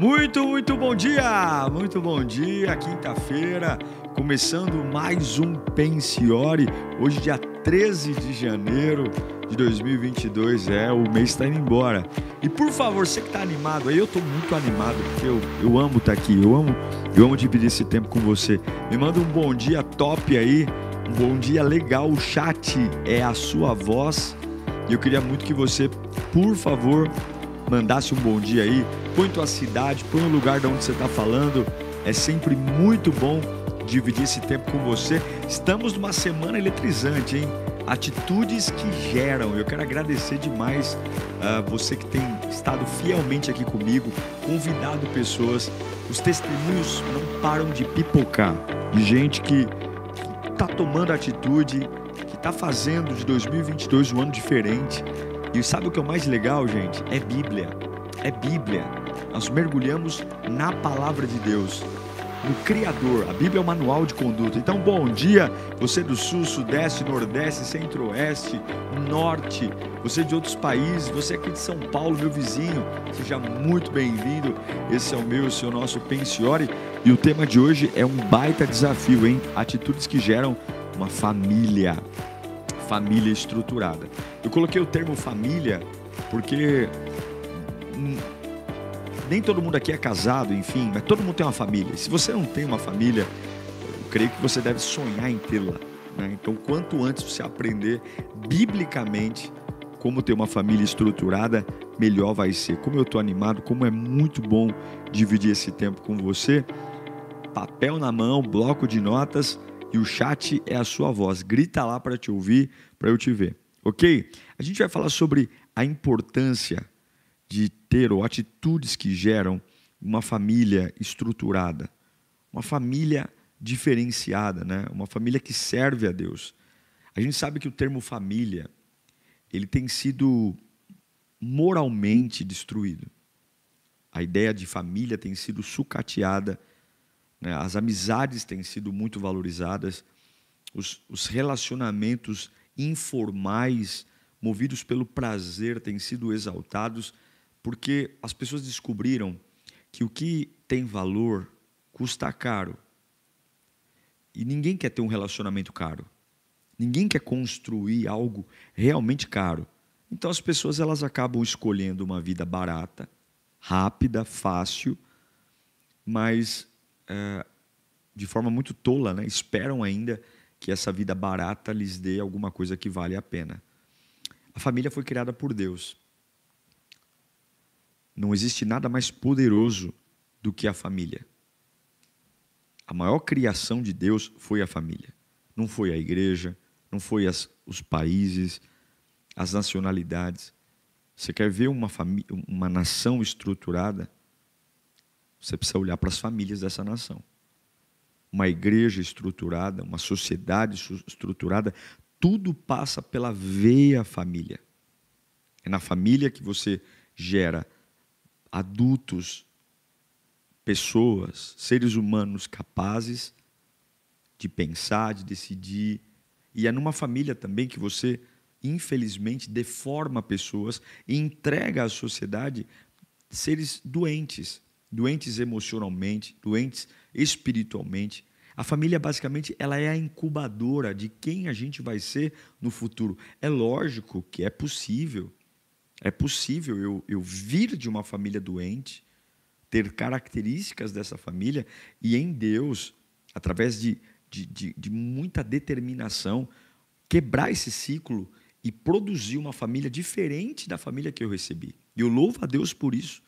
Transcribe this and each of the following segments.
Muito, muito bom dia! Muito bom dia, quinta-feira, começando mais um Pensiore, hoje, dia 13 de janeiro de 2022. É, o mês está indo embora. E por favor, você que está animado aí, eu estou muito animado, porque eu, eu amo estar tá aqui, eu amo, eu amo dividir esse tempo com você. Me manda um bom dia top aí, um bom dia legal. O chat é a sua voz e eu queria muito que você, por favor, mandasse um bom dia aí, põe tua cidade, põe o lugar de onde você está falando. É sempre muito bom dividir esse tempo com você. Estamos numa semana eletrizante, hein? Atitudes que geram. Eu quero agradecer demais uh, você que tem estado fielmente aqui comigo, convidado pessoas. Os testemunhos não param de pipocar de gente que está tomando atitude, que está fazendo de 2022 um ano diferente. E sabe o que é o mais legal, gente? É Bíblia. É Bíblia. Nós mergulhamos na palavra de Deus no Criador. A Bíblia é o manual de conduta. Então, bom dia, você do Sul, Sudeste, Nordeste, Centro-Oeste, Norte, você de outros países, você aqui de São Paulo, meu vizinho, seja muito bem-vindo. Esse é o meu, é o seu, nosso Pensiore. E o tema de hoje é um baita desafio, hein? Atitudes que geram uma família família estruturada. Eu coloquei o termo família porque hum, nem todo mundo aqui é casado, enfim, mas todo mundo tem uma família. Se você não tem uma família, eu creio que você deve sonhar em tê-la. Né? Então, quanto antes você aprender biblicamente como ter uma família estruturada, melhor vai ser. Como eu estou animado, como é muito bom dividir esse tempo com você. Papel na mão, bloco de notas e o chat é a sua voz. Grita lá para te ouvir, para eu te ver. Ok? A gente vai falar sobre a importância de ter ou atitudes que geram uma família estruturada, uma família diferenciada, né? Uma família que serve a Deus. A gente sabe que o termo família ele tem sido moralmente destruído. A ideia de família tem sido sucateada né? As amizades têm sido muito valorizadas, os, os relacionamentos informais, movidos pelo prazer, têm sido exaltados, porque as pessoas descobriram que o que tem valor custa caro. E ninguém quer ter um relacionamento caro. Ninguém quer construir algo realmente caro. Então as pessoas elas acabam escolhendo uma vida barata, rápida, fácil, mas de forma muito tola, né? esperam ainda que essa vida barata lhes dê alguma coisa que vale a pena. A família foi criada por Deus. Não existe nada mais poderoso do que a família. A maior criação de Deus foi a família. Não foi a igreja, não foi as, os países, as nacionalidades. Você quer ver uma, uma nação estruturada? Você precisa olhar para as famílias dessa nação. Uma igreja estruturada, uma sociedade estruturada, tudo passa pela veia família. É na família que você gera adultos, pessoas, seres humanos capazes de pensar, de decidir. E é numa família também que você, infelizmente, deforma pessoas e entrega à sociedade seres doentes, doentes emocionalmente, doentes espiritualmente. A família basicamente ela é a incubadora de quem a gente vai ser no futuro. É lógico que é possível. É possível eu, eu vir de uma família doente, ter características dessa família e em Deus, através de, de, de, de muita determinação, quebrar esse ciclo e produzir uma família diferente da família que eu recebi. E eu louvo a Deus por isso.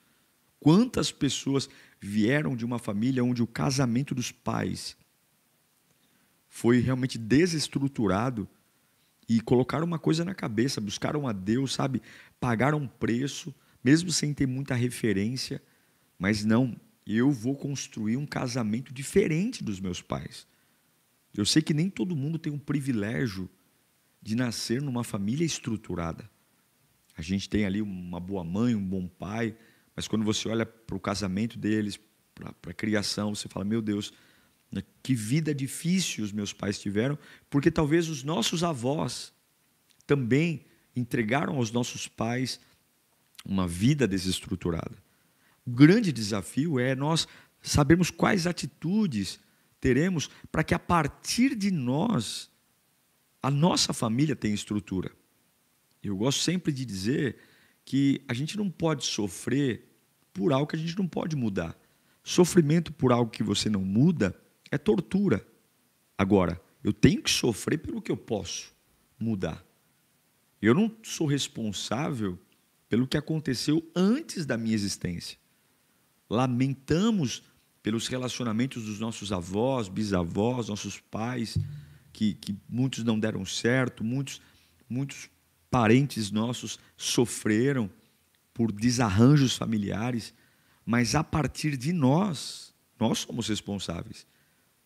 Quantas pessoas vieram de uma família onde o casamento dos pais foi realmente desestruturado e colocaram uma coisa na cabeça, buscaram a Deus, sabe? Pagaram um preço, mesmo sem ter muita referência, mas não, eu vou construir um casamento diferente dos meus pais. Eu sei que nem todo mundo tem o privilégio de nascer numa família estruturada. A gente tem ali uma boa mãe, um bom pai, mas quando você olha para o casamento deles, para a criação, você fala: meu Deus, né, que vida difícil os meus pais tiveram, porque talvez os nossos avós também entregaram aos nossos pais uma vida desestruturada. O grande desafio é nós sabermos quais atitudes teremos para que a partir de nós a nossa família tenha estrutura. Eu gosto sempre de dizer que a gente não pode sofrer por algo que a gente não pode mudar. Sofrimento por algo que você não muda é tortura. Agora, eu tenho que sofrer pelo que eu posso mudar. Eu não sou responsável pelo que aconteceu antes da minha existência. Lamentamos pelos relacionamentos dos nossos avós, bisavós, nossos pais, que, que muitos não deram certo, muitos, muitos parentes nossos sofreram por desarranjos familiares, mas a partir de nós, nós somos responsáveis.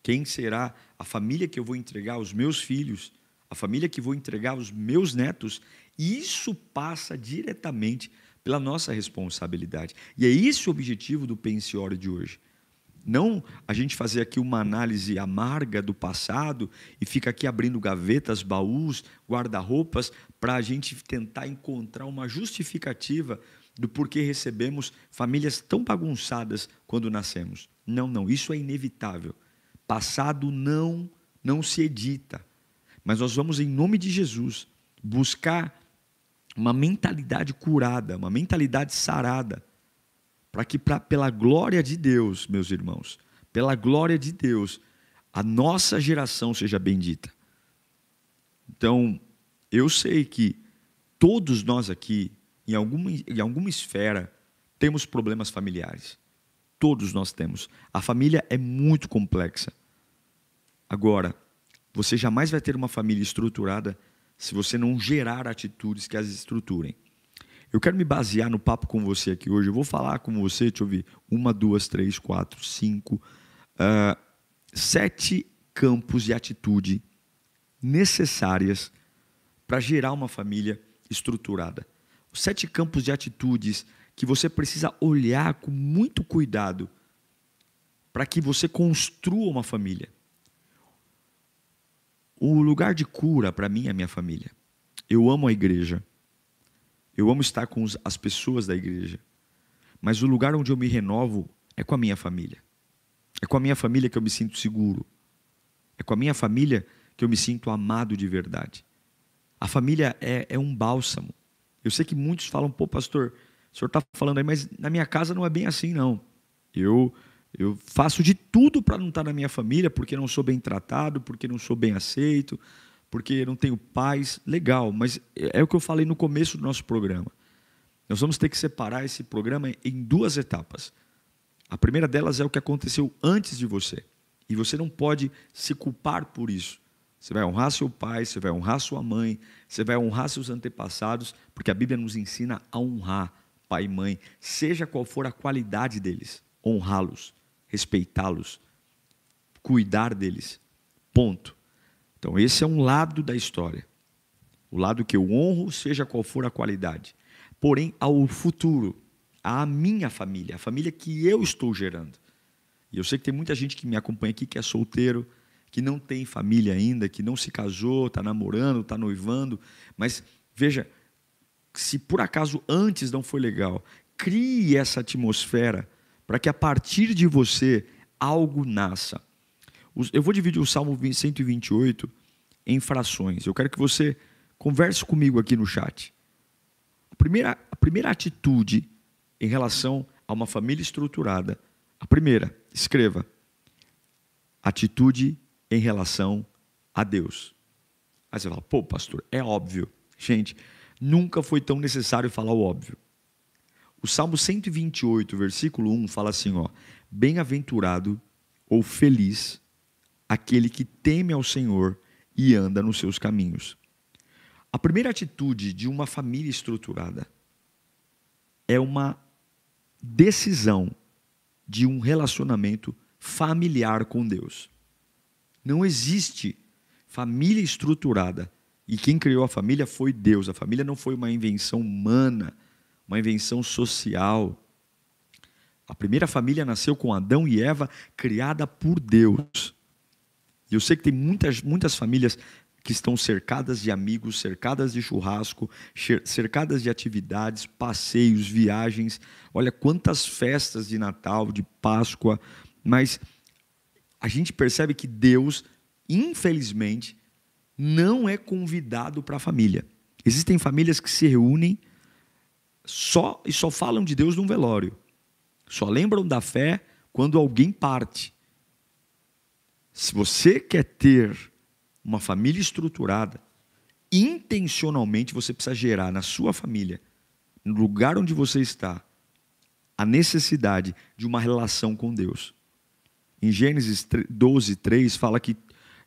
Quem será a família que eu vou entregar aos meus filhos, a família que vou entregar aos meus netos? Isso passa diretamente pela nossa responsabilidade. E é esse o objetivo do pensiório de hoje. Não a gente fazer aqui uma análise amarga do passado e fica aqui abrindo gavetas, baús, guarda-roupas para a gente tentar encontrar uma justificativa do porquê recebemos famílias tão bagunçadas quando nascemos. Não, não, isso é inevitável. Passado não não se edita. Mas nós vamos em nome de Jesus buscar uma mentalidade curada, uma mentalidade sarada para que, pra, pela glória de Deus, meus irmãos, pela glória de Deus, a nossa geração seja bendita. Então, eu sei que todos nós aqui, em alguma, em alguma esfera, temos problemas familiares. Todos nós temos. A família é muito complexa. Agora, você jamais vai ter uma família estruturada se você não gerar atitudes que as estruturem. Eu quero me basear no papo com você aqui hoje. Eu vou falar com você, deixa eu ver, uma, duas, três, quatro, cinco, uh, sete campos de atitude necessárias para gerar uma família estruturada. Os sete campos de atitudes que você precisa olhar com muito cuidado para que você construa uma família. O lugar de cura para mim é a minha família. Eu amo a igreja. Eu amo estar com as pessoas da igreja. Mas o lugar onde eu me renovo é com a minha família. É com a minha família que eu me sinto seguro. É com a minha família que eu me sinto amado de verdade. A família é, é um bálsamo. Eu sei que muitos falam, pô, pastor, o senhor está falando aí, mas na minha casa não é bem assim, não. Eu, eu faço de tudo para não estar tá na minha família, porque não sou bem tratado, porque não sou bem aceito, porque não tenho paz. Legal, mas é o que eu falei no começo do nosso programa. Nós vamos ter que separar esse programa em duas etapas. A primeira delas é o que aconteceu antes de você. E você não pode se culpar por isso. Você vai honrar seu pai, você vai honrar sua mãe, você vai honrar seus antepassados, porque a Bíblia nos ensina a honrar pai e mãe, seja qual for a qualidade deles, honrá-los, respeitá-los, cuidar deles. Ponto. Então, esse é um lado da história. O lado que eu honro, seja qual for a qualidade. Porém, ao futuro, à minha família, a família que eu estou gerando. E eu sei que tem muita gente que me acompanha aqui que é solteiro, que não tem família ainda, que não se casou, está namorando, está noivando. Mas veja, se por acaso antes não foi legal, crie essa atmosfera para que a partir de você algo nasça. Eu vou dividir o Salmo 128 em frações. Eu quero que você converse comigo aqui no chat. A primeira, a primeira atitude em relação a uma família estruturada, a primeira, escreva, atitude em relação a Deus. Aí você fala, pô, pastor, é óbvio. Gente, nunca foi tão necessário falar o óbvio. O Salmo 128, versículo 1 fala assim: ó, bem-aventurado ou feliz aquele que teme ao Senhor e anda nos seus caminhos. A primeira atitude de uma família estruturada é uma decisão de um relacionamento familiar com Deus. Não existe família estruturada e quem criou a família foi Deus. A família não foi uma invenção humana, uma invenção social. A primeira família nasceu com Adão e Eva, criada por Deus. E eu sei que tem muitas, muitas famílias que estão cercadas de amigos, cercadas de churrasco, cercadas de atividades, passeios, viagens. Olha quantas festas de Natal, de Páscoa, mas a gente percebe que Deus, infelizmente, não é convidado para a família. Existem famílias que se reúnem só e só falam de Deus num velório. Só lembram da fé quando alguém parte. Se você quer ter uma família estruturada, intencionalmente você precisa gerar na sua família, no lugar onde você está, a necessidade de uma relação com Deus. Em Gênesis 12, 3, fala que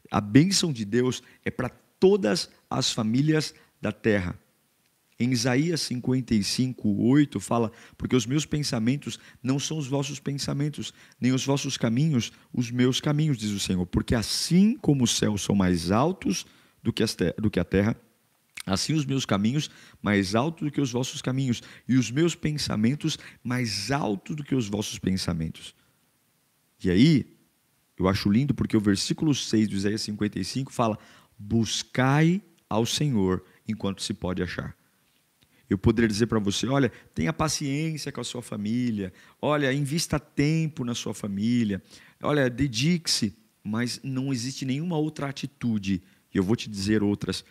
a bênção de Deus é para todas as famílias da terra. Em Isaías 55, 8, fala: Porque os meus pensamentos não são os vossos pensamentos, nem os vossos caminhos, os meus caminhos, diz o Senhor. Porque assim como os céus são mais altos do que, a terra, Assim os meus caminhos mais altos do que os vossos caminhos, e os meus pensamentos mais altos do que os vossos pensamentos. E aí, eu acho lindo porque o versículo 6 de Isaías 55 fala: Buscai ao Senhor enquanto se pode achar eu poderia dizer para você: olha, tenha paciência com a sua família, olha, invista tempo na sua família, olha, dedique-se, mas não existe nenhuma outra atitude, e eu vou te dizer outras,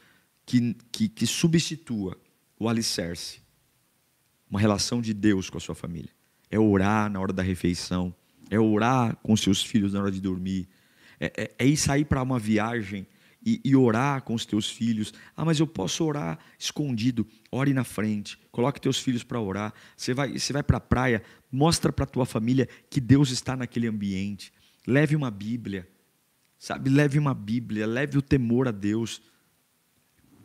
que, que, que substitua o alicerce, uma relação de Deus com a sua família. É orar na hora da refeição, é orar com seus filhos na hora de dormir, é, é, é ir sair para uma viagem e, e, orar com os teus filhos. Ah, mas eu posso orar escondido. Ore na frente, coloque teus filhos para orar. Você vai, você vai para a praia, mostra para tua família que Deus está naquele ambiente. Leve uma Bíblia, sabe? Leve uma Bíblia, leve o temor a Deus.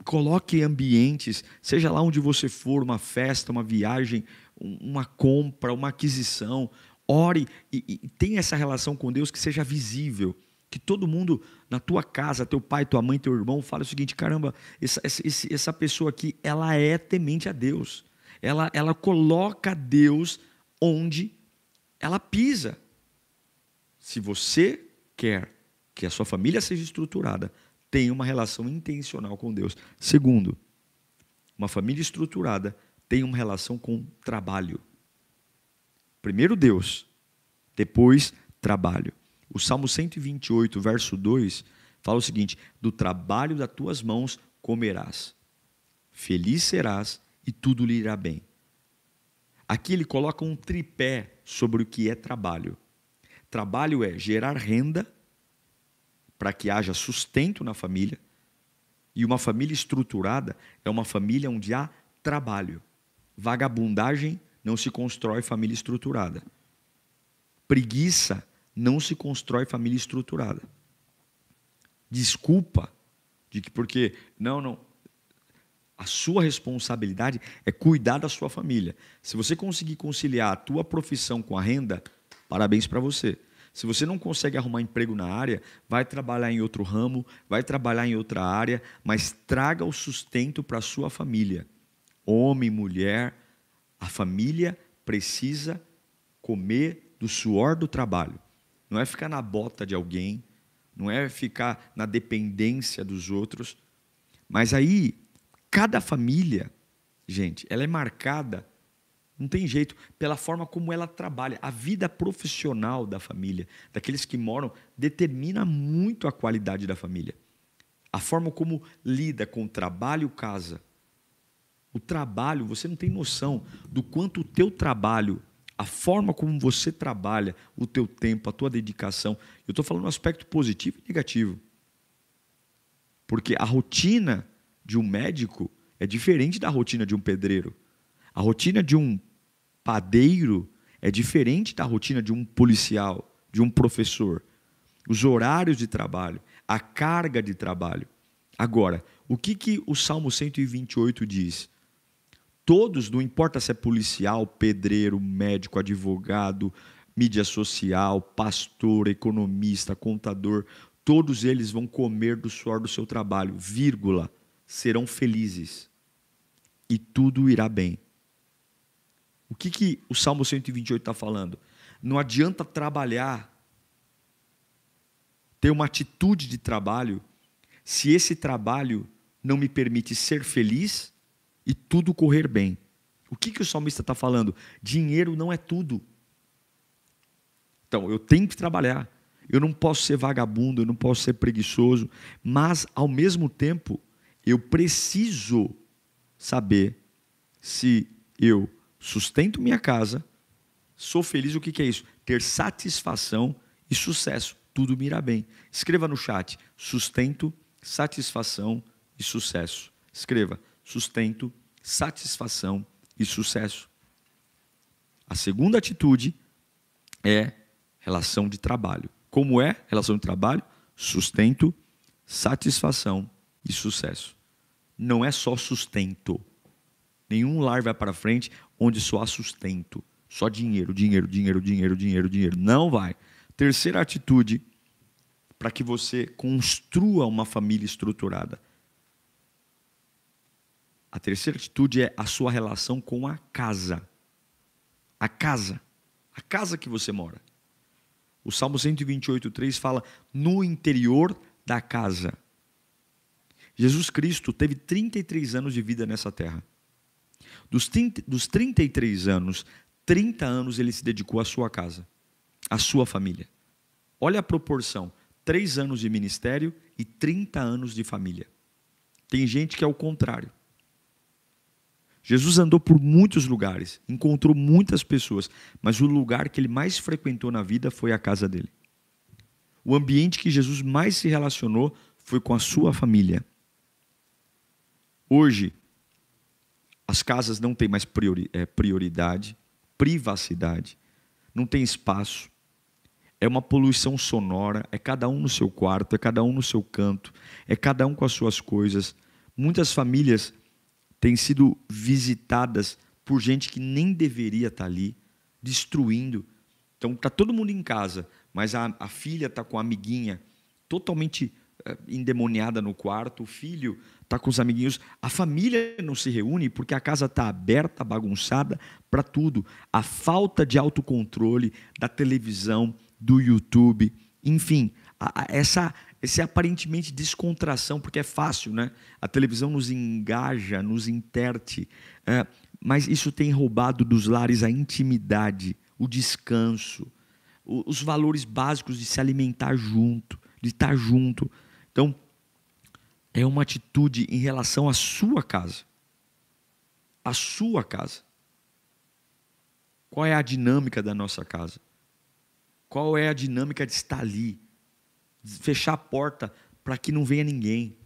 Coloque ambientes, seja lá onde você for, uma festa, uma viagem, uma compra, uma aquisição. Ore e, e tenha essa relação com Deus que seja visível, que todo mundo na tua casa, teu pai, tua mãe, teu irmão, fala o seguinte: caramba, essa, essa, essa pessoa aqui, ela é temente a Deus. Ela, ela coloca Deus onde ela pisa. Se você quer que a sua família seja estruturada, tenha uma relação intencional com Deus. Segundo, uma família estruturada tem uma relação com trabalho. Primeiro Deus, depois trabalho. O Salmo 128, verso 2, fala o seguinte: Do trabalho das tuas mãos comerás, feliz serás e tudo lhe irá bem. Aqui ele coloca um tripé sobre o que é trabalho. Trabalho é gerar renda para que haja sustento na família, e uma família estruturada é uma família onde há trabalho. Vagabundagem não se constrói família estruturada. Preguiça não se constrói família estruturada. Desculpa de que porque não, não, a sua responsabilidade é cuidar da sua família. Se você conseguir conciliar a tua profissão com a renda, parabéns para você. Se você não consegue arrumar emprego na área, vai trabalhar em outro ramo, vai trabalhar em outra área, mas traga o sustento para a sua família. Homem, mulher, a família precisa comer do suor do trabalho não é ficar na bota de alguém, não é ficar na dependência dos outros. Mas aí, cada família, gente, ela é marcada, não tem jeito, pela forma como ela trabalha. A vida profissional da família, daqueles que moram, determina muito a qualidade da família. A forma como lida com o trabalho casa. O trabalho, você não tem noção do quanto o teu trabalho a forma como você trabalha, o teu tempo, a tua dedicação. Eu estou falando um aspecto positivo e negativo. Porque a rotina de um médico é diferente da rotina de um pedreiro. A rotina de um padeiro é diferente da rotina de um policial, de um professor. Os horários de trabalho, a carga de trabalho. Agora, o que, que o Salmo 128 diz? todos, não importa se é policial, pedreiro, médico, advogado, mídia social, pastor, economista, contador, todos eles vão comer do suor do seu trabalho, vírgula, serão felizes e tudo irá bem. O que, que o Salmo 128 está falando? Não adianta trabalhar, ter uma atitude de trabalho, se esse trabalho não me permite ser feliz e tudo correr bem. O que, que o salmista está falando? Dinheiro não é tudo. Então, eu tenho que trabalhar. Eu não posso ser vagabundo, eu não posso ser preguiçoso, mas, ao mesmo tempo, eu preciso saber se eu sustento minha casa, sou feliz, o que, que é isso? Ter satisfação e sucesso. Tudo mira bem. Escreva no chat: sustento, satisfação e sucesso. Escreva sustento, satisfação e sucesso. A segunda atitude é relação de trabalho. Como é relação de trabalho? Sustento, satisfação e sucesso. Não é só sustento. Nenhum lar vai para frente onde só há sustento. Só dinheiro, dinheiro, dinheiro, dinheiro, dinheiro, dinheiro. Não vai. Terceira atitude para que você construa uma família estruturada: a terceira atitude é a sua relação com a casa. A casa. A casa que você mora. O Salmo 3 fala: no interior da casa. Jesus Cristo teve 33 anos de vida nessa terra. Dos, 30, dos 33 anos, 30 anos ele se dedicou à sua casa, à sua família. Olha a proporção: 3 anos de ministério e 30 anos de família. Tem gente que é o contrário. Jesus andou por muitos lugares, encontrou muitas pessoas, mas o lugar que ele mais frequentou na vida foi a casa dele. O ambiente que Jesus mais se relacionou foi com a sua família. Hoje, as casas não têm mais priori é, prioridade, privacidade, não tem espaço, é uma poluição sonora, é cada um no seu quarto, é cada um no seu canto, é cada um com as suas coisas. Muitas famílias têm sido visitadas por gente que nem deveria estar tá ali, destruindo. Então está todo mundo em casa, mas a, a filha está com a amiguinha totalmente eh, endemoniada no quarto, o filho está com os amiguinhos, a família não se reúne porque a casa está aberta, bagunçada para tudo. A falta de autocontrole da televisão, do YouTube, enfim, a, a, essa esse aparentemente descontração, porque é fácil, né? A televisão nos engaja, nos interte, é, mas isso tem roubado dos lares a intimidade, o descanso, o, os valores básicos de se alimentar junto, de estar junto. Então, é uma atitude em relação à sua casa. A sua casa. Qual é a dinâmica da nossa casa? Qual é a dinâmica de estar ali? fechar a porta para que não venha ninguém.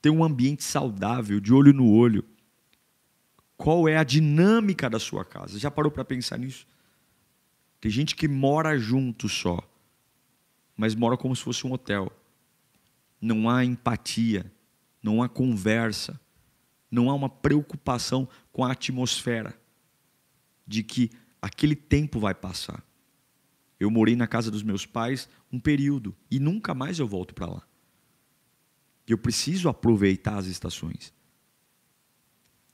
Ter um ambiente saudável, de olho no olho. Qual é a dinâmica da sua casa? Já parou para pensar nisso? Tem gente que mora junto só, mas mora como se fosse um hotel. Não há empatia, não há conversa, não há uma preocupação com a atmosfera de que aquele tempo vai passar. Eu morei na casa dos meus pais um período e nunca mais eu volto para lá. Eu preciso aproveitar as estações.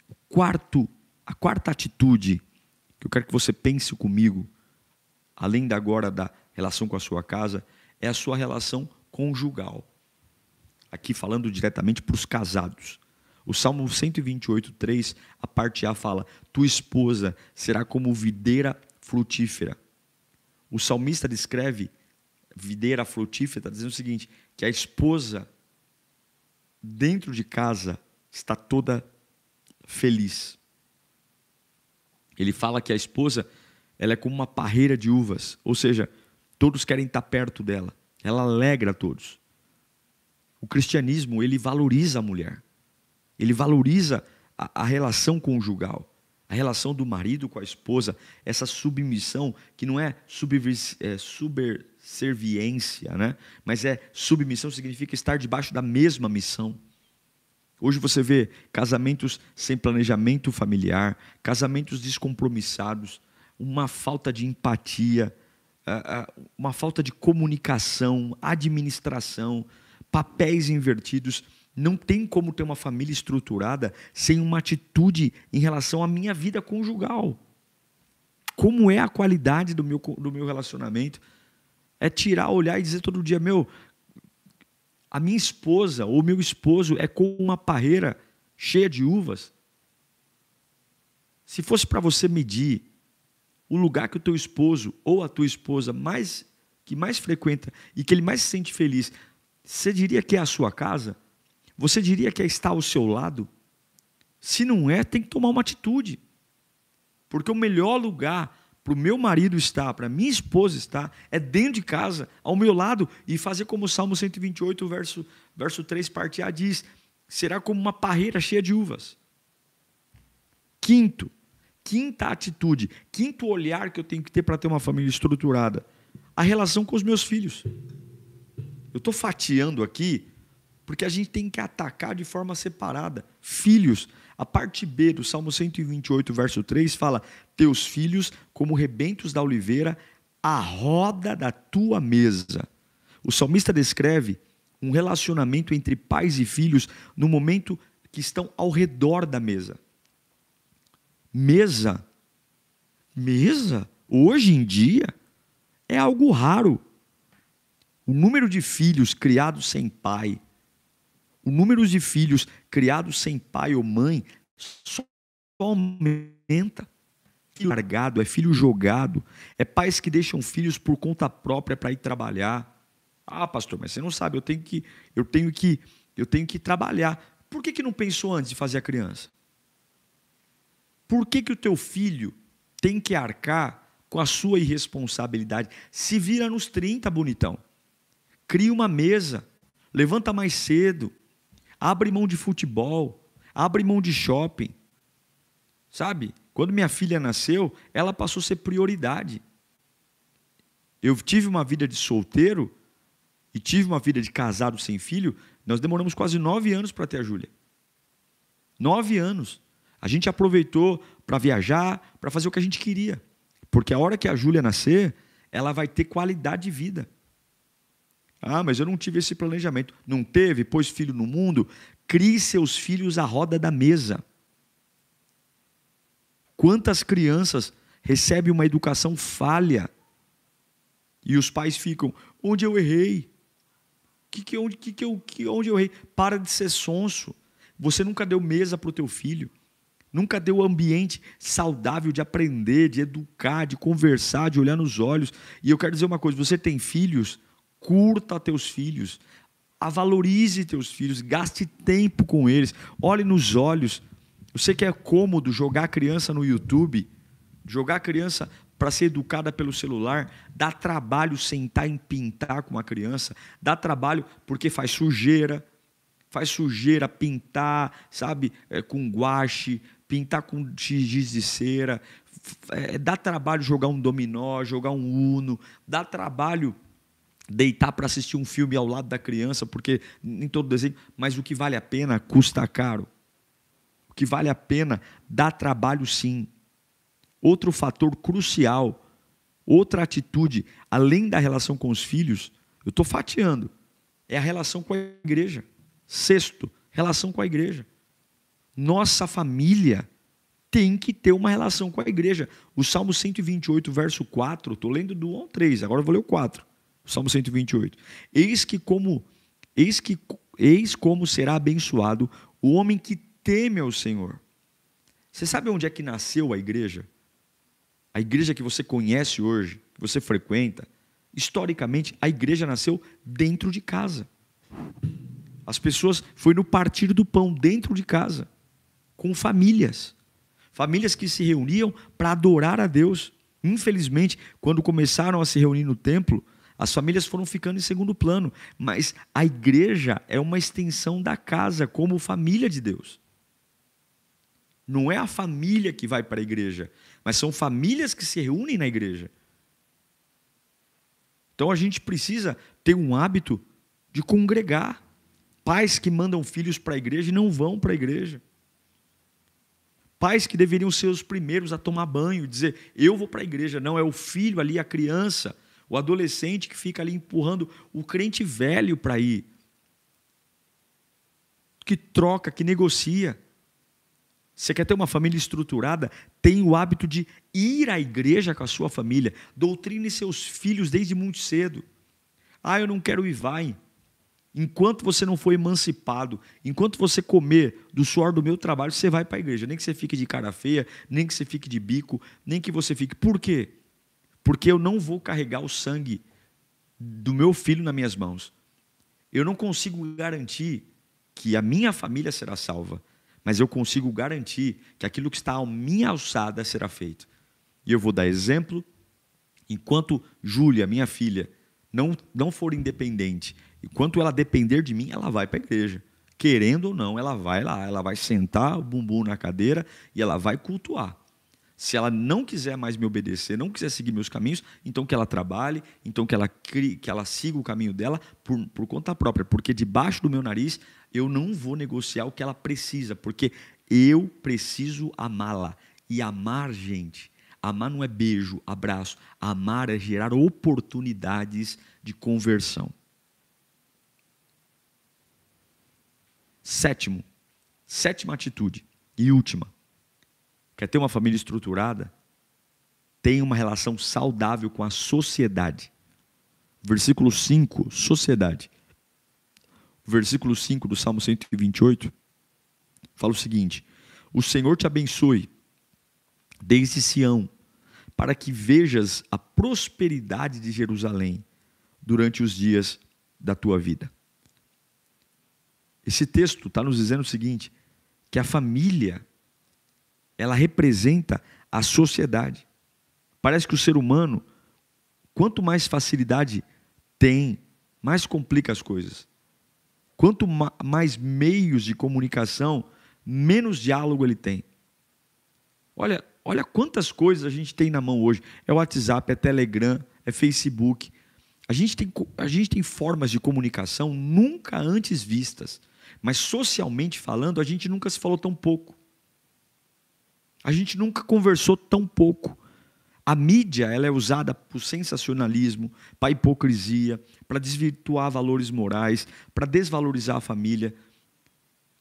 O quarto, a quarta atitude que eu quero que você pense comigo, além da agora da relação com a sua casa, é a sua relação conjugal. Aqui falando diretamente para os casados. O Salmo 128:3, a parte A fala: "Tua esposa será como videira frutífera" O salmista descreve videira frutífera, está dizendo o seguinte: que a esposa dentro de casa está toda feliz. Ele fala que a esposa ela é como uma parreira de uvas, ou seja, todos querem estar perto dela. Ela alegra todos. O cristianismo ele valoriza a mulher, ele valoriza a, a relação conjugal a relação do marido com a esposa, essa submissão que não é, é subserviência, né? mas é submissão, significa estar debaixo da mesma missão. Hoje você vê casamentos sem planejamento familiar, casamentos descompromissados, uma falta de empatia, uma falta de comunicação, administração, papéis invertidos não tem como ter uma família estruturada sem uma atitude em relação à minha vida conjugal. Como é a qualidade do meu, do meu relacionamento? É tirar, olhar e dizer todo dia: meu, a minha esposa ou meu esposo é como uma parreira cheia de uvas. Se fosse para você medir o lugar que o teu esposo ou a tua esposa mais que mais frequenta e que ele mais se sente feliz, você diria que é a sua casa? Você diria que é está ao seu lado? Se não é, tem que tomar uma atitude. Porque o melhor lugar para o meu marido estar, para minha esposa estar, é dentro de casa, ao meu lado, e fazer como o Salmo 128, verso, verso 3, parte A diz: será como uma parreira cheia de uvas. Quinto, quinta atitude, quinto olhar que eu tenho que ter para ter uma família estruturada: a relação com os meus filhos. Eu estou fatiando aqui porque a gente tem que atacar de forma separada. Filhos, a parte B do Salmo 128, verso 3 fala: Teus filhos, como rebentos da oliveira, a roda da tua mesa. O salmista descreve um relacionamento entre pais e filhos no momento que estão ao redor da mesa. Mesa? Mesa? Hoje em dia é algo raro. O número de filhos criados sem pai, o número de filhos criados sem pai ou mãe só aumenta. Filho largado, é filho jogado, é pais que deixam filhos por conta própria para ir trabalhar. Ah, pastor, mas você não sabe, eu tenho que, eu tenho que, eu tenho que trabalhar. Por que, que não pensou antes de fazer a criança? Por que, que o teu filho tem que arcar com a sua irresponsabilidade? Se vira nos 30, bonitão. Cria uma mesa, levanta mais cedo, Abre mão de futebol, abre mão de shopping. Sabe? Quando minha filha nasceu, ela passou a ser prioridade. Eu tive uma vida de solteiro e tive uma vida de casado sem filho. Nós demoramos quase nove anos para ter a Júlia. Nove anos. A gente aproveitou para viajar, para fazer o que a gente queria. Porque a hora que a Júlia nascer, ela vai ter qualidade de vida. Ah, mas eu não tive esse planejamento. Não teve? Pôs filho no mundo? Crie seus filhos à roda da mesa. Quantas crianças recebem uma educação falha e os pais ficam: onde eu errei? Que, que, onde, que, que, eu, que, onde eu errei? Para de ser sonso. Você nunca deu mesa para o teu filho. Nunca deu ambiente saudável de aprender, de educar, de conversar, de olhar nos olhos. E eu quero dizer uma coisa: você tem filhos, curta teus filhos, a valorize teus filhos, gaste tempo com eles, olhe nos olhos. Eu sei que é cômodo jogar a criança no YouTube, jogar a criança para ser educada pelo celular, dá trabalho sentar e pintar com uma criança, dá trabalho porque faz sujeira, faz sujeira, pintar, sabe, é, com guache, pintar com giz de cera, é, dá trabalho jogar um dominó, jogar um uno, dá trabalho deitar para assistir um filme ao lado da criança, porque nem todo desenho, mas o que vale a pena custa caro. O que vale a pena dá trabalho sim. Outro fator crucial, outra atitude, além da relação com os filhos, eu estou fatiando, é a relação com a igreja. Sexto, relação com a igreja. Nossa família tem que ter uma relação com a igreja. O Salmo 128, verso 4, estou lendo do 1 ao 3, agora vou ler o 4. Salmo 128. Eis que como eis que eis como será abençoado o homem que teme ao Senhor. Você sabe onde é que nasceu a igreja? A igreja que você conhece hoje, que você frequenta, historicamente a igreja nasceu dentro de casa. As pessoas foi no partir do pão dentro de casa, com famílias. Famílias que se reuniam para adorar a Deus. Infelizmente, quando começaram a se reunir no templo, as famílias foram ficando em segundo plano, mas a igreja é uma extensão da casa como família de Deus. Não é a família que vai para a igreja, mas são famílias que se reúnem na igreja. Então a gente precisa ter um hábito de congregar. Pais que mandam filhos para a igreja e não vão para a igreja. Pais que deveriam ser os primeiros a tomar banho, dizer: eu vou para a igreja. Não, é o filho ali, a criança o adolescente que fica ali empurrando o crente velho para ir, que troca, que negocia. Você quer ter uma família estruturada? Tem o hábito de ir à igreja com a sua família. Doutrine seus filhos desde muito cedo. Ah, eu não quero ir, vai. Enquanto você não for emancipado, enquanto você comer do suor do meu trabalho, você vai para a igreja. Nem que você fique de cara feia, nem que você fique de bico, nem que você fique. Por quê? porque eu não vou carregar o sangue do meu filho nas minhas mãos. Eu não consigo garantir que a minha família será salva, mas eu consigo garantir que aquilo que está à minha alçada será feito. E eu vou dar exemplo. Enquanto Júlia, minha filha, não, não for independente, enquanto ela depender de mim, ela vai para a igreja. Querendo ou não, ela vai lá, ela vai sentar o bumbum na cadeira e ela vai cultuar. Se ela não quiser mais me obedecer, não quiser seguir meus caminhos, então que ela trabalhe, então que ela crie, que ela siga o caminho dela por, por conta própria, porque debaixo do meu nariz eu não vou negociar o que ela precisa, porque eu preciso amá-la. E amar, gente, amar não é beijo, abraço. Amar é gerar oportunidades de conversão. Sétimo, sétima atitude e última quer ter uma família estruturada, tem uma relação saudável com a sociedade. Versículo 5, sociedade. Versículo 5 do Salmo 128 fala o seguinte: O Senhor te abençoe desde Sião, para que vejas a prosperidade de Jerusalém durante os dias da tua vida. Esse texto está nos dizendo o seguinte: que a família ela representa a sociedade. Parece que o ser humano, quanto mais facilidade tem, mais complica as coisas. Quanto ma mais meios de comunicação, menos diálogo ele tem. Olha, olha quantas coisas a gente tem na mão hoje. É WhatsApp, é Telegram, é Facebook. A gente tem, a gente tem formas de comunicação nunca antes vistas. Mas socialmente falando, a gente nunca se falou tão pouco. A gente nunca conversou tão pouco. A mídia ela é usada para o sensacionalismo, para a hipocrisia, para desvirtuar valores morais, para desvalorizar a família.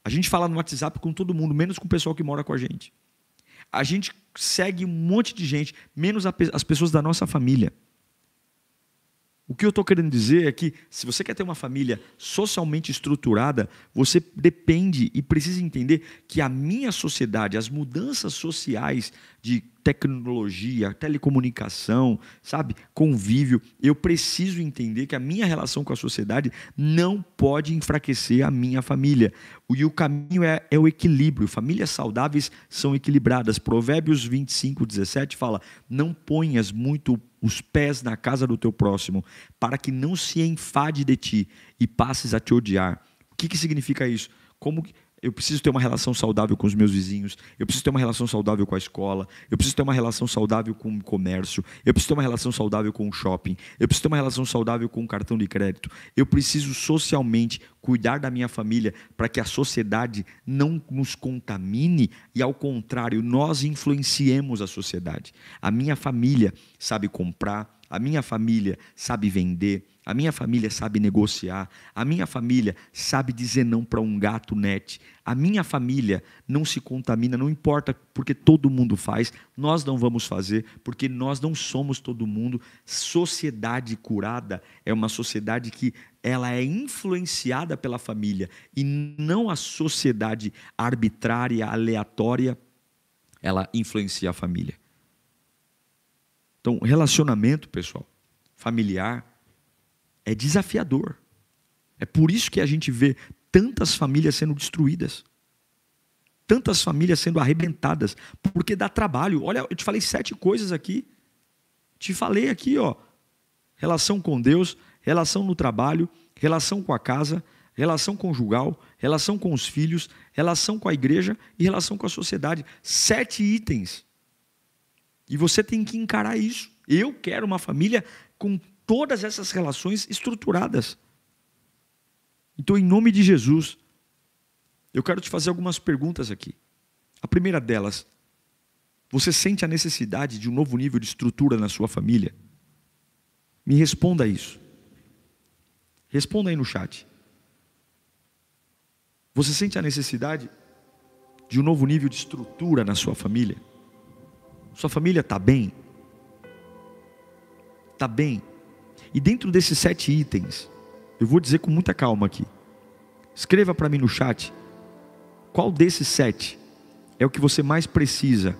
A gente fala no WhatsApp com todo mundo, menos com o pessoal que mora com a gente. A gente segue um monte de gente, menos as pessoas da nossa família. O que eu estou querendo dizer é que, se você quer ter uma família socialmente estruturada, você depende e precisa entender que a minha sociedade, as mudanças sociais de tecnologia, telecomunicação, sabe? Convívio. Eu preciso entender que a minha relação com a sociedade não pode enfraquecer a minha família. E o caminho é, é o equilíbrio. Famílias saudáveis são equilibradas. Provérbios 25, 17 fala: Não ponhas muito os pés na casa do teu próximo, para que não se enfade de ti e passes a te odiar. O que, que significa isso? Como que eu preciso ter uma relação saudável com os meus vizinhos, eu preciso ter uma relação saudável com a escola, eu preciso ter uma relação saudável com o comércio, eu preciso ter uma relação saudável com o shopping, eu preciso ter uma relação saudável com o cartão de crédito, eu preciso socialmente cuidar da minha família para que a sociedade não nos contamine e, ao contrário, nós influenciemos a sociedade. A minha família sabe comprar, a minha família sabe vender a minha família sabe negociar. A minha família sabe dizer não para um gato net. A minha família não se contamina, não importa porque todo mundo faz. Nós não vamos fazer porque nós não somos todo mundo. Sociedade curada é uma sociedade que ela é influenciada pela família e não a sociedade arbitrária, aleatória, ela influencia a família. Então, relacionamento, pessoal, familiar, é desafiador. É por isso que a gente vê tantas famílias sendo destruídas, tantas famílias sendo arrebentadas, porque dá trabalho. Olha, eu te falei sete coisas aqui. Te falei aqui, ó. Relação com Deus, relação no trabalho, relação com a casa, relação conjugal, relação com os filhos, relação com a igreja e relação com a sociedade. Sete itens. E você tem que encarar isso. Eu quero uma família com todas essas relações estruturadas. Então, em nome de Jesus, eu quero te fazer algumas perguntas aqui. A primeira delas, você sente a necessidade de um novo nível de estrutura na sua família? Me responda isso. Responda aí no chat. Você sente a necessidade de um novo nível de estrutura na sua família? Sua família está bem? Está bem? E dentro desses sete itens, eu vou dizer com muita calma aqui. Escreva para mim no chat qual desses sete é o que você mais precisa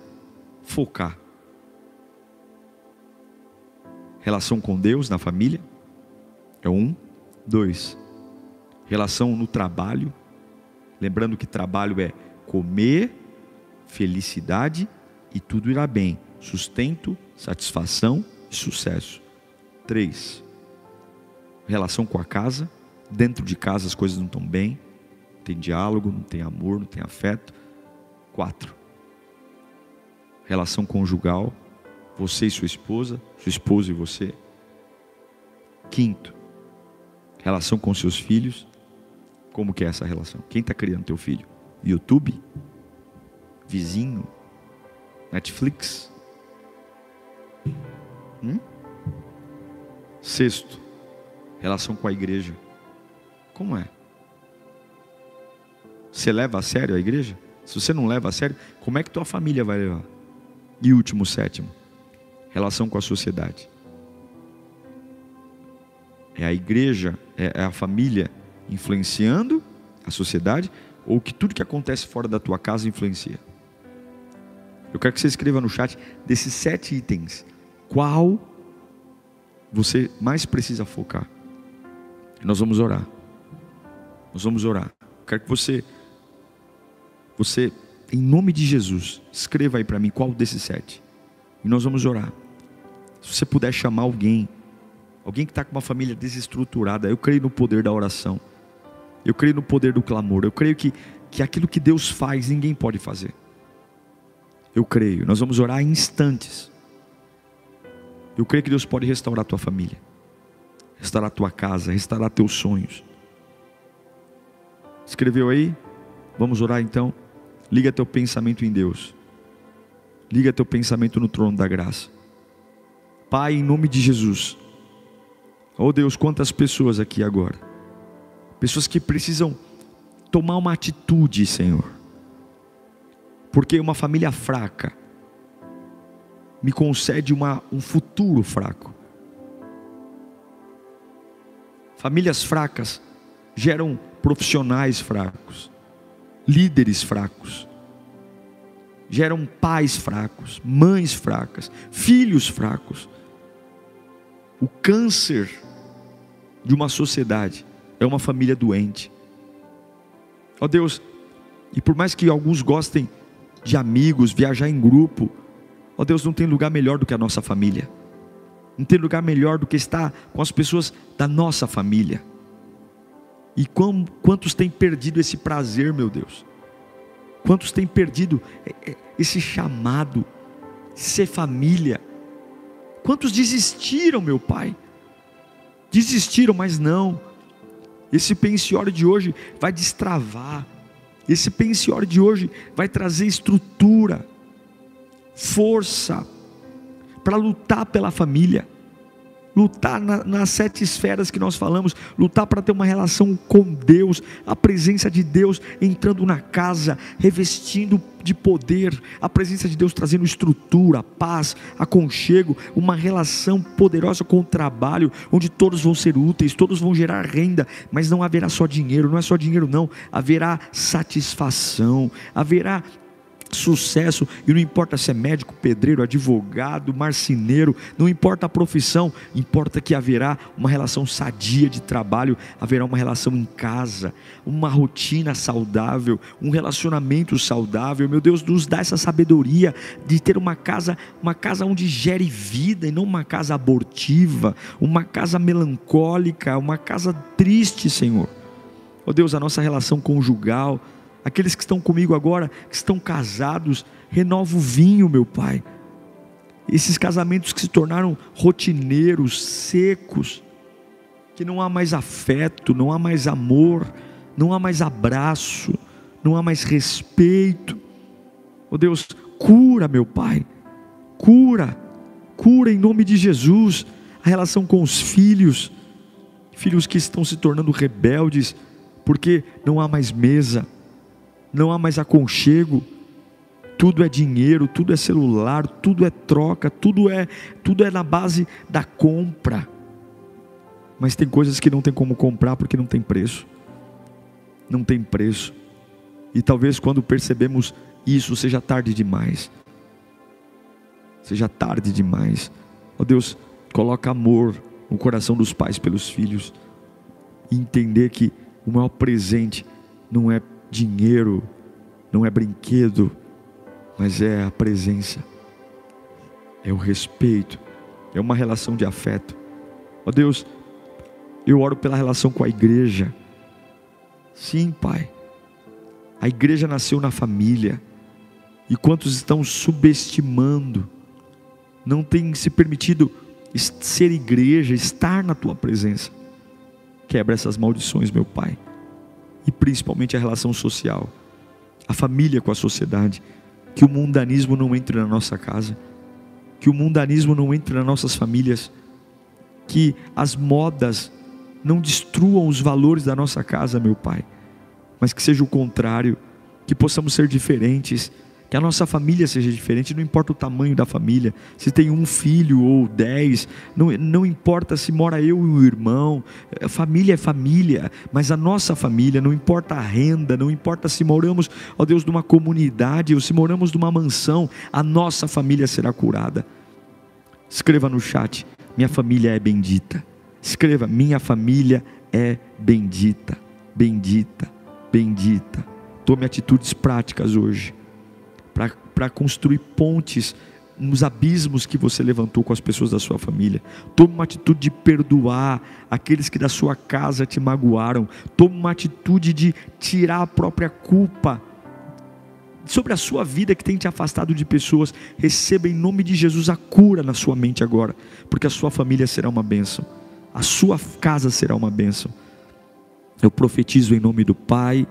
focar. Relação com Deus na família é um. Dois, relação no trabalho. Lembrando que trabalho é comer, felicidade e tudo irá bem. Sustento, satisfação e sucesso. Três, relação com a casa. Dentro de casa as coisas não estão bem. Não tem diálogo, não tem amor, não tem afeto. Quatro, relação conjugal. Você e sua esposa, sua esposa e você. Quinto, relação com seus filhos. Como que é essa relação? Quem está criando teu filho? YouTube? Vizinho? Netflix? Hum? Sexto, relação com a igreja. Como é? Você leva a sério a igreja? Se você não leva a sério, como é que tua família vai levar? E último, sétimo, relação com a sociedade. É a igreja, é, é a família influenciando a sociedade ou que tudo que acontece fora da tua casa influencia? Eu quero que você escreva no chat desses sete itens. Qual você mais precisa focar. Nós vamos orar. Nós vamos orar. Quero que você, você, em nome de Jesus, escreva aí para mim qual desses sete. E nós vamos orar. Se você puder chamar alguém, alguém que está com uma família desestruturada, eu creio no poder da oração. Eu creio no poder do clamor. Eu creio que, que aquilo que Deus faz, ninguém pode fazer. Eu creio. Nós vamos orar em instantes. Eu creio que Deus pode restaurar a tua família, restaurar a tua casa, restaurar teus sonhos. Escreveu aí? Vamos orar então. Liga teu pensamento em Deus. Liga teu pensamento no trono da graça. Pai, em nome de Jesus. Oh Deus, quantas pessoas aqui agora. Pessoas que precisam tomar uma atitude, Senhor. Porque uma família fraca me concede uma, um futuro fraco. Famílias fracas geram profissionais fracos, líderes fracos, geram pais fracos, mães fracas, filhos fracos. O câncer de uma sociedade é uma família doente. Ó oh Deus, e por mais que alguns gostem de amigos, viajar em grupo, Ó oh Deus, não tem lugar melhor do que a nossa família. Não tem lugar melhor do que estar com as pessoas da nossa família. E quão, quantos têm perdido esse prazer, meu Deus? Quantos têm perdido é, é, esse chamado, ser família? Quantos desistiram, meu Pai? Desistiram, mas não. Esse pensiório de hoje vai destravar. Esse pensiório de hoje vai trazer estrutura força para lutar pela família, lutar na, nas sete esferas que nós falamos, lutar para ter uma relação com Deus, a presença de Deus entrando na casa, revestindo de poder, a presença de Deus trazendo estrutura, paz, aconchego, uma relação poderosa com o trabalho, onde todos vão ser úteis, todos vão gerar renda, mas não haverá só dinheiro, não é só dinheiro não, haverá satisfação, haverá sucesso, e não importa se é médico, pedreiro, advogado, marceneiro, não importa a profissão, importa que haverá uma relação sadia de trabalho, haverá uma relação em casa, uma rotina saudável, um relacionamento saudável. Meu Deus, nos dá essa sabedoria de ter uma casa, uma casa onde gere vida e não uma casa abortiva, uma casa melancólica, uma casa triste, Senhor. Ó oh Deus, a nossa relação conjugal, aqueles que estão comigo agora, que estão casados, renova o vinho, meu Pai. Esses casamentos que se tornaram rotineiros, secos, que não há mais afeto, não há mais amor, não há mais abraço, não há mais respeito. Oh Deus, cura, meu Pai, cura, cura em nome de Jesus a relação com os filhos, filhos que estão se tornando rebeldes, porque não há mais mesa não há mais aconchego, tudo é dinheiro, tudo é celular, tudo é troca, tudo é, tudo é na base da compra. Mas tem coisas que não tem como comprar porque não tem preço. Não tem preço. E talvez quando percebemos isso seja tarde demais. Seja tarde demais. Ó oh Deus, coloca amor no coração dos pais pelos filhos. E entender que o maior presente não é dinheiro, não é brinquedo, mas é a presença, é o respeito, é uma relação de afeto. Ó Deus, eu oro pela relação com a igreja. Sim, Pai. A igreja nasceu na família. E quantos estão subestimando? Não têm se permitido ser igreja, estar na tua presença. Quebra essas maldições, meu Pai principalmente a relação social, a família com a sociedade. Que o mundanismo não entre na nossa casa, que o mundanismo não entre nas nossas famílias, que as modas não destruam os valores da nossa casa, meu Pai, mas que seja o contrário, que possamos ser diferentes que a nossa família seja diferente, não importa o tamanho da família, se tem um filho ou dez, não, não importa se mora eu e o irmão, eh, família é família, mas a nossa família, não importa a renda, não importa se moramos, ó Deus, numa comunidade ou se moramos numa mansão, a nossa família será curada. Escreva no chat: minha família é bendita. Escreva: minha família é bendita, bendita, bendita. Tome atitudes práticas hoje para construir pontes nos abismos que você levantou com as pessoas da sua família. Toma uma atitude de perdoar aqueles que da sua casa te magoaram. Toma uma atitude de tirar a própria culpa sobre a sua vida que tem te afastado de pessoas. Receba em nome de Jesus a cura na sua mente agora, porque a sua família será uma bênção. A sua casa será uma bênção. Eu profetizo em nome do Pai,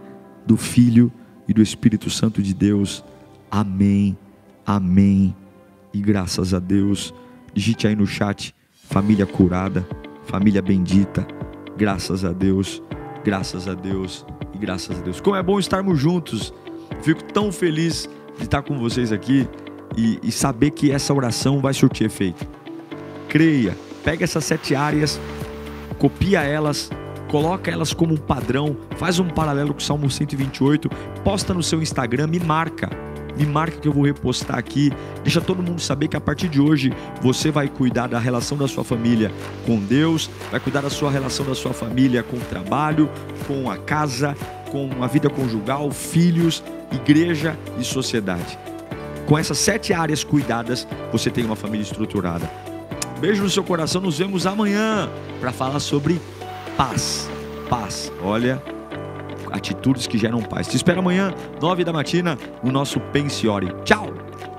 do Filho e do Espírito Santo de Deus. Amém, amém e graças a Deus. Digite aí no chat, família curada, família bendita, graças a Deus, graças a Deus e graças a Deus. Como é bom estarmos juntos, fico tão feliz de estar com vocês aqui e, e saber que essa oração vai surtir efeito. Creia, pega essas sete áreas, copia elas, coloca elas como um padrão, faz um paralelo com o Salmo 128, posta no seu Instagram e marca me marca que eu vou repostar aqui. Deixa todo mundo saber que a partir de hoje você vai cuidar da relação da sua família com Deus, vai cuidar da sua relação da sua família com o trabalho, com a casa, com a vida conjugal, filhos, igreja e sociedade. Com essas sete áreas cuidadas, você tem uma família estruturada. Beijo no seu coração, nos vemos amanhã para falar sobre paz. Paz. Olha, atitudes que geram paz. Te espero amanhã, 9 da matina, no nosso Pensiore. Tchau!